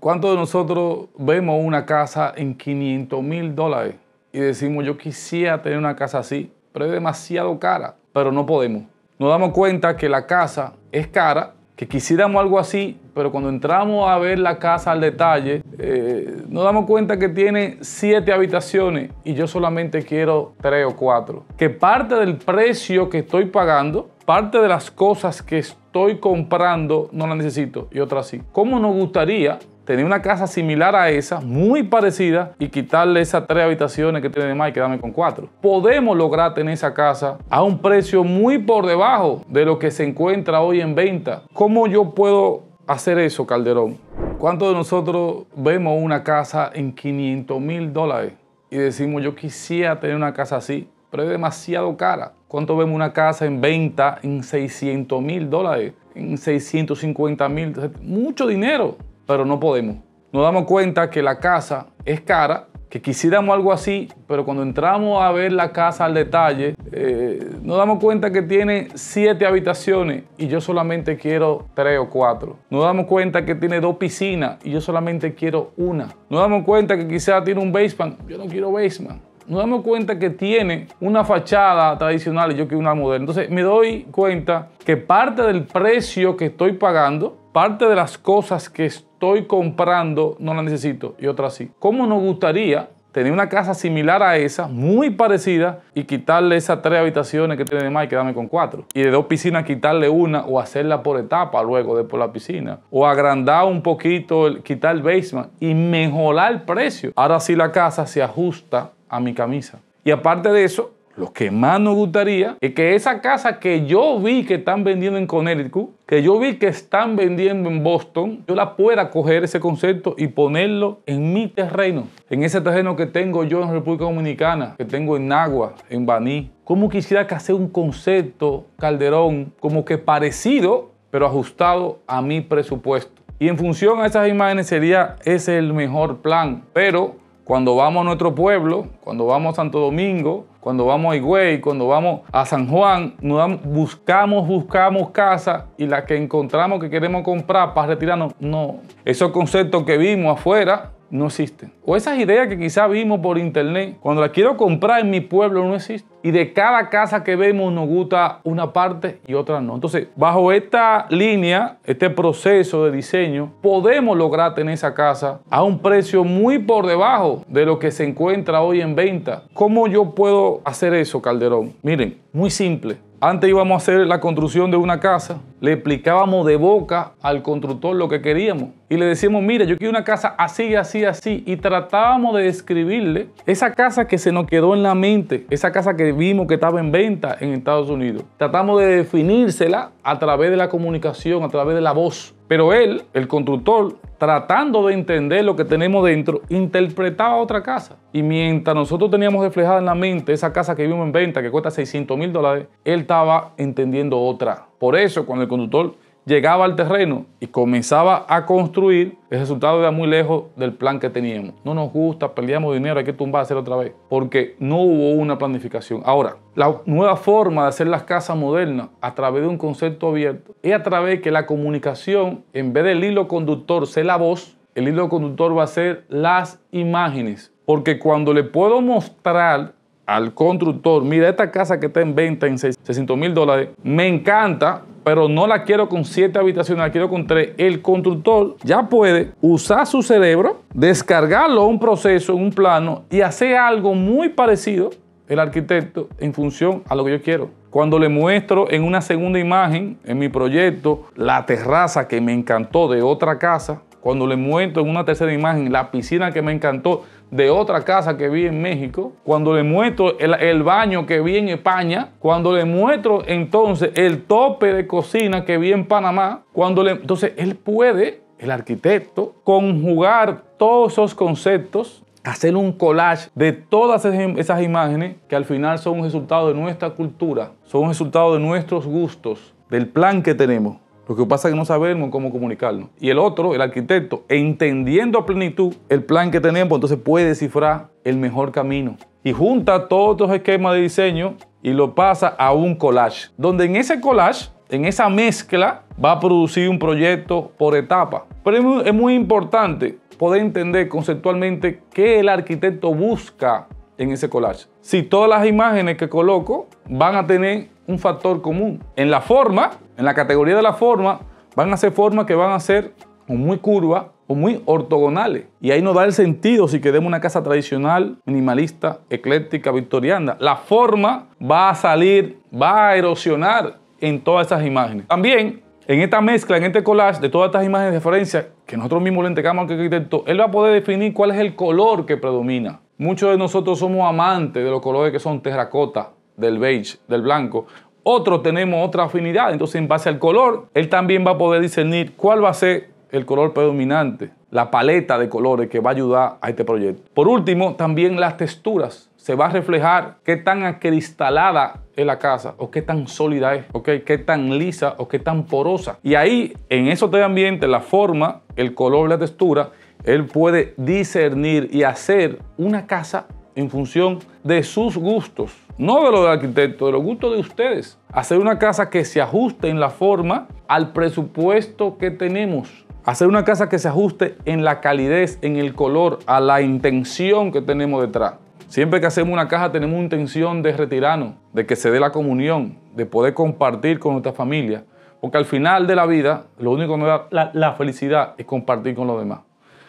¿Cuántos de nosotros vemos una casa en 500 mil dólares y decimos yo quisiera tener una casa así, pero es demasiado cara, pero no podemos? Nos damos cuenta que la casa es cara, que quisiéramos algo así, pero cuando entramos a ver la casa al detalle, eh, nos damos cuenta que tiene siete habitaciones y yo solamente quiero tres o cuatro. Que parte del precio que estoy pagando, parte de las cosas que estoy comprando, no las necesito y otra sí. ¿Cómo nos gustaría tener una casa similar a esa, muy parecida, y quitarle esas tres habitaciones que tiene de más y quedarme con cuatro. Podemos lograr tener esa casa a un precio muy por debajo de lo que se encuentra hoy en venta. ¿Cómo yo puedo hacer eso, Calderón? ¿Cuántos de nosotros vemos una casa en 500 mil dólares y decimos yo quisiera tener una casa así, pero es demasiado cara? ¿Cuánto vemos una casa en venta en 600 mil dólares, en 650 mil? Mucho dinero pero no podemos. Nos damos cuenta que la casa es cara, que quisiéramos algo así, pero cuando entramos a ver la casa al detalle, eh, nos damos cuenta que tiene siete habitaciones y yo solamente quiero tres o cuatro. Nos damos cuenta que tiene dos piscinas y yo solamente quiero una. Nos damos cuenta que quizás tiene un basement, yo no quiero basement nos damos cuenta que tiene una fachada tradicional y yo quiero una moderna. Entonces me doy cuenta que parte del precio que estoy pagando, parte de las cosas que estoy estoy comprando no la necesito y otra sí. ¿Cómo nos gustaría tener una casa similar a esa, muy parecida, y quitarle esas tres habitaciones que tiene de más y quedarme con cuatro. Y de dos piscinas quitarle una o hacerla por etapa luego después la piscina. O agrandar un poquito, quitar el basement y mejorar el precio. Ahora sí la casa se ajusta a mi camisa. Y aparte de eso, lo que más nos gustaría es que esa casa que yo vi que están vendiendo en Connecticut, que yo vi que están vendiendo en Boston, yo la pueda coger ese concepto y ponerlo en mi terreno, en ese terreno que tengo yo en República Dominicana, que tengo en Nagua, en Baní. ¿Cómo quisiera que hacer un concepto, Calderón, como que parecido, pero ajustado a mi presupuesto? Y en función a esas imágenes sería ese el mejor plan, pero cuando vamos a nuestro pueblo, cuando vamos a Santo Domingo, cuando vamos a Higüey, cuando vamos a San Juan, nos buscamos, buscamos casa y la que encontramos que queremos comprar para retirarnos, no. Esos conceptos que vimos afuera no existen. O esas ideas que quizás vimos por internet, cuando las quiero comprar en mi pueblo no existen. Y de cada casa que vemos nos gusta una parte y otra no. Entonces, bajo esta línea, este proceso de diseño, podemos lograr tener esa casa a un precio muy por debajo de lo que se encuentra hoy en venta. ¿Cómo yo puedo hacer eso, Calderón? Miren, muy simple. Antes íbamos a hacer la construcción de una casa, le explicábamos de boca al constructor lo que queríamos y le decíamos, mira, yo quiero una casa así, así, así. Y tratábamos de describirle esa casa que se nos quedó en la mente, esa casa que vimos que estaba en venta en Estados Unidos. Tratamos de definírsela a través de la comunicación, a través de la voz. Pero él, el constructor, tratando de entender lo que tenemos dentro, interpretaba otra casa. Y mientras nosotros teníamos reflejada en la mente esa casa que vimos en venta, que cuesta 600 mil dólares, él estaba entendiendo otra. Por eso, cuando el conductor llegaba al terreno y comenzaba a construir, el resultado era muy lejos del plan que teníamos. No nos gusta, perdíamos dinero, hay que tumbar, hacer otra vez, porque no hubo una planificación. Ahora, la nueva forma de hacer las casas modernas a través de un concepto abierto es a través de que la comunicación, en vez del hilo conductor, sea la voz, el hilo conductor va a ser las imágenes. Porque cuando le puedo mostrar al constructor, mira esta casa que está en venta en 600 mil dólares, me encanta, pero no la quiero con siete habitaciones, la quiero con tres. El constructor ya puede usar su cerebro, descargarlo a un proceso, en un plano y hacer algo muy parecido el arquitecto en función a lo que yo quiero. Cuando le muestro en una segunda imagen, en mi proyecto, la terraza que me encantó de otra casa, cuando le muestro en una tercera imagen la piscina que me encantó de otra casa que vi en México, cuando le muestro el, baño que vi en España, cuando le muestro entonces el tope de cocina que vi en Panamá, cuando entonces él puede, el arquitecto, conjugar todos esos conceptos hacer un collage de todas esas imágenes que al final son un resultado de nuestra cultura, son un resultado de nuestros gustos, del plan que tenemos. Lo que pasa es que no sabemos cómo comunicarnos. Y el otro, el arquitecto, entendiendo a plenitud el plan que tenemos, entonces puede descifrar el mejor camino. Y junta todos los esquemas de diseño y lo pasa a un collage, donde en ese collage, en esa mezcla, va a producir un proyecto por etapa. Pero muy, es muy importante poder entender conceptualmente qué el arquitecto busca en ese collage. Si todas las imágenes que coloco van a tener un factor común. En la forma, en la categoría de la forma, van a ser formas que van a ser o muy curvas o muy ortogonales. Y ahí nos da el sentido si queremos una casa tradicional, minimalista, ecléctica, victoriana. La forma va a salir, va a erosionar en todas esas imágenes. También en esta mezcla, en este collage de todas estas imágenes de referencia, que nosotros mismos le entregamos al arquitecto, él va a poder definir cuál es el color que predomina. Muchos de nosotros somos amantes de los colores que son terracota, del beige, del blanco. Otro, tenemos otra afinidad, entonces en base al color, él también va a poder discernir cuál va a ser el color predominante, la paleta de colores que va a ayudar a este proyecto. Por último, también las texturas. Se va a reflejar qué tan acristalada es la casa o qué tan sólida es, qué tan lisa o qué tan porosa. Y ahí, en esos tres ambientes, la forma, el color, la textura, él puede discernir y hacer una casa en función de sus gustos no de los arquitecto, de los gustos de ustedes. Hacer una casa que se ajuste en la forma al presupuesto que tenemos. Hacer una casa que se ajuste en la calidez, en el color, a la intención que tenemos detrás. Siempre que hacemos una casa tenemos intención de retirarnos, de que se dé la comunión, de poder compartir con nuestra familia. Porque al final de la vida, lo único que nos da la, la felicidad es compartir con los demás.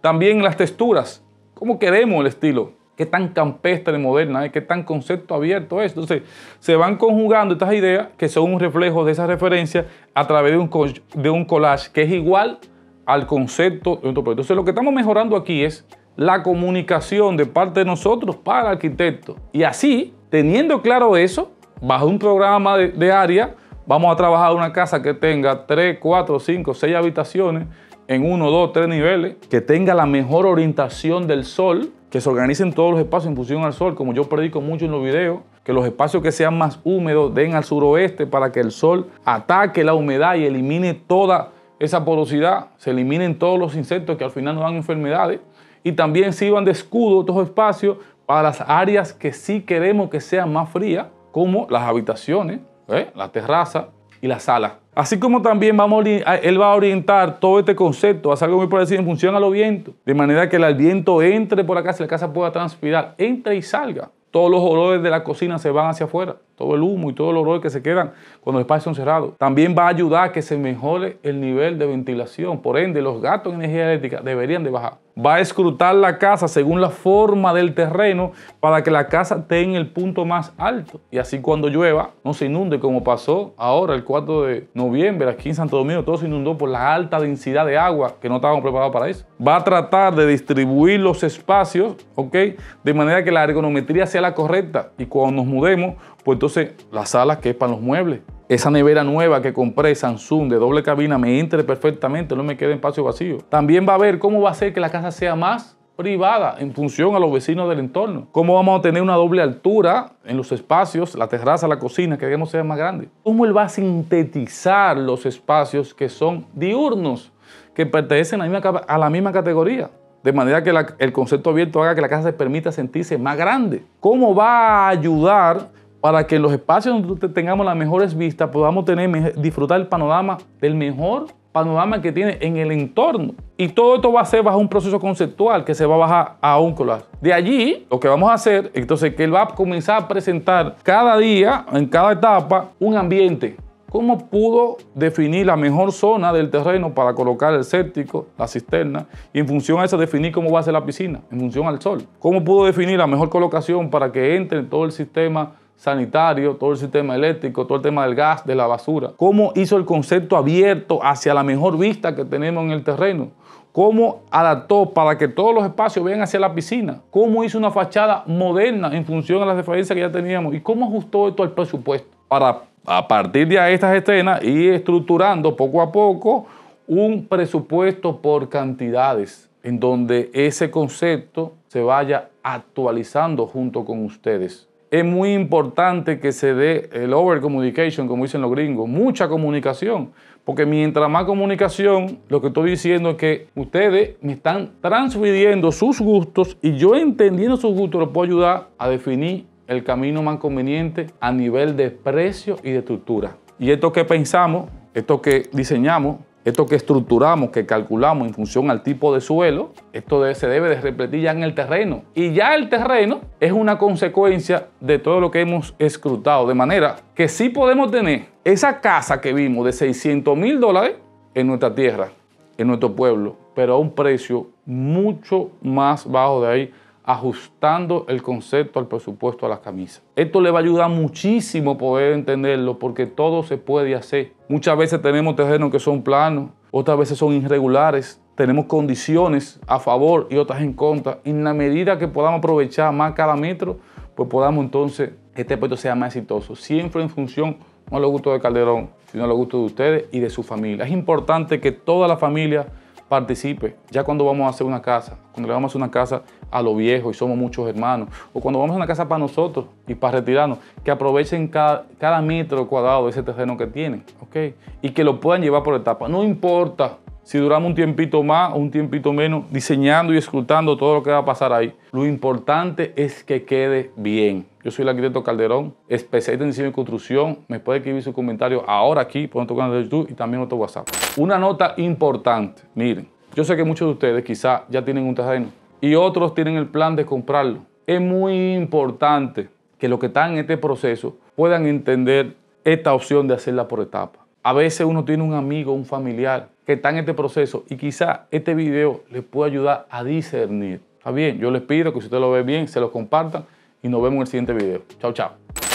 También las texturas, cómo queremos el estilo tan campestre moderna es, qué tan concepto abierto es. Entonces, se van conjugando estas ideas que son un reflejo de esa referencia a través de un, de un collage que es igual al concepto de otro proyecto. Entonces, lo que estamos mejorando aquí es la comunicación de parte de nosotros para arquitecto. Y así, teniendo claro eso, bajo un programa de, de área, vamos a trabajar una casa que tenga 3, 4, 5, 6 habitaciones en uno, dos, tres niveles, que tenga la mejor orientación del sol, que se organicen todos los espacios en función al sol, como yo predico mucho en los videos, que los espacios que sean más húmedos den al suroeste para que el sol ataque la humedad y elimine toda esa porosidad, se eliminen todos los insectos que al final nos dan enfermedades y también sirvan de escudo otros espacios para las áreas que sí queremos que sean más frías, como las habitaciones, ¿eh? la terraza, y la sala. Así como también vamos él va a orientar todo este concepto, a algo muy parecido en función a los vientos, de manera que el viento entre por la casa la casa pueda transpirar, entre y salga. Todos los olores de la cocina se van hacia afuera, todo el humo y todo el olor que se quedan cuando los espacios son cerrados. También va a ayudar a que se mejore el nivel de ventilación, por ende los gastos en energía eléctrica deberían de bajar va a escrutar la casa según la forma del terreno para que la casa esté en el punto más alto. Y así cuando llueva no se inunde como pasó ahora el 4 de noviembre aquí en Santo Domingo. Todo se inundó por la alta densidad de agua que no estábamos preparados para eso. Va a tratar de distribuir los espacios, ¿ok? De manera que la ergonometría sea la correcta. Y cuando nos mudemos, pues entonces las salas quepan los muebles, esa nevera nueva que compré Samsung de doble cabina me entre perfectamente, no me queda en espacio vacío. También va a ver cómo va a ser que la casa sea más privada en función a los vecinos del entorno. Cómo vamos a tener una doble altura en los espacios, la terraza, la cocina, que queremos sea más grande. Cómo él va a sintetizar los espacios que son diurnos, que pertenecen a la misma, categoría. De manera que el concepto abierto haga que la casa se permita sentirse más grande. ¿Cómo va a ayudar para que los espacios donde tengamos las mejores vistas podamos tener, disfrutar el panorama del mejor panorama que tiene en el entorno. Y todo esto va a ser bajo un proceso conceptual que se va a bajar a un colar. De allí, lo que vamos a hacer, entonces, que él va a comenzar a presentar cada día, en cada etapa, un ambiente. ¿Cómo pudo definir la mejor zona del terreno para colocar el séptico, la cisterna? Y en función a eso, definir cómo va a ser la piscina, en función al sol. ¿Cómo pudo definir la mejor colocación para que entre todo el sistema sanitario, todo el sistema eléctrico, todo el tema del gas, de la basura. Cómo hizo el concepto abierto hacia la mejor vista que tenemos en el terreno. Cómo adaptó para que todos los espacios vean hacia la piscina. Cómo hizo una fachada moderna en función a las diferencias que ya teníamos. Y cómo ajustó esto al presupuesto. Para a partir de estas escenas ir estructurando poco a poco un presupuesto por cantidades en donde ese concepto se vaya actualizando junto con ustedes es muy importante que se dé el over communication, como dicen los gringos, mucha comunicación. Porque mientras más comunicación, lo que estoy diciendo es que ustedes me están transfiriendo sus gustos y yo entendiendo sus gustos los puedo ayudar a definir el camino más conveniente a nivel de precio y de estructura. Y esto que pensamos, esto que diseñamos, esto que estructuramos, que calculamos en función al tipo de suelo, esto se debe de repetir ya en el terreno. Y ya el terreno es una consecuencia de todo lo que hemos escrutado. De manera que sí podemos tener esa casa que vimos de 600 mil dólares en nuestra tierra, en nuestro pueblo, pero a un precio mucho más bajo de ahí ajustando el concepto al presupuesto a la camisa. Esto le va a ayudar muchísimo poder entenderlo porque todo se puede hacer. Muchas veces tenemos terrenos que son planos, otras veces son irregulares, tenemos condiciones a favor y otras en contra. En la medida que podamos aprovechar más cada metro, pues podamos entonces que este proyecto sea más exitoso, siempre en función no a los gustos de Calderón, sino a los gustos de ustedes y de su familia. Es importante que toda la familia participe. Ya cuando vamos a hacer una casa, cuando le vamos a hacer una casa a los viejos y somos muchos hermanos, o cuando vamos a una casa para nosotros y para retirarnos, que aprovechen cada, cada metro cuadrado de ese terreno que tienen, ¿ok? Y que lo puedan llevar por etapas, No importa si duramos un tiempito más o un tiempito menos diseñando y escrutando todo lo que va a pasar ahí. Lo importante es que quede bien. Yo soy el arquitecto Calderón, especialista en diseño y construcción. Me puede escribir su comentario ahora aquí por nuestro canal de YouTube y también otro WhatsApp. Una nota importante, miren, yo sé que muchos de ustedes quizás ya tienen un terreno y otros tienen el plan de comprarlo. Es muy importante que los que están en este proceso puedan entender esta opción de hacerla por etapa. A veces uno tiene un amigo, un familiar que está en este proceso y quizá este video les pueda ayudar a discernir. Está bien, yo les pido que si usted lo ve bien, se lo compartan y nos vemos en el siguiente video. Chao, chao.